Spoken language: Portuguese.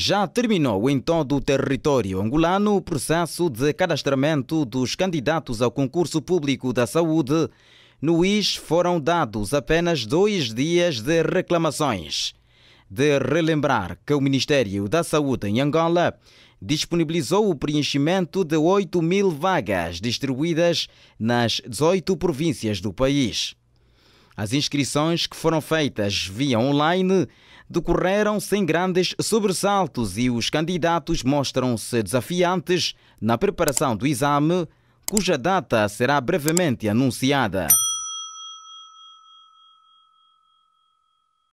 Já terminou em então, todo o território angolano o processo de cadastramento dos candidatos ao concurso público da saúde. No IS foram dados apenas dois dias de reclamações. De relembrar que o Ministério da Saúde em Angola disponibilizou o preenchimento de 8 mil vagas distribuídas nas 18 províncias do país. As inscrições que foram feitas via online decorreram sem grandes sobressaltos e os candidatos mostram-se desafiantes na preparação do exame, cuja data será brevemente anunciada.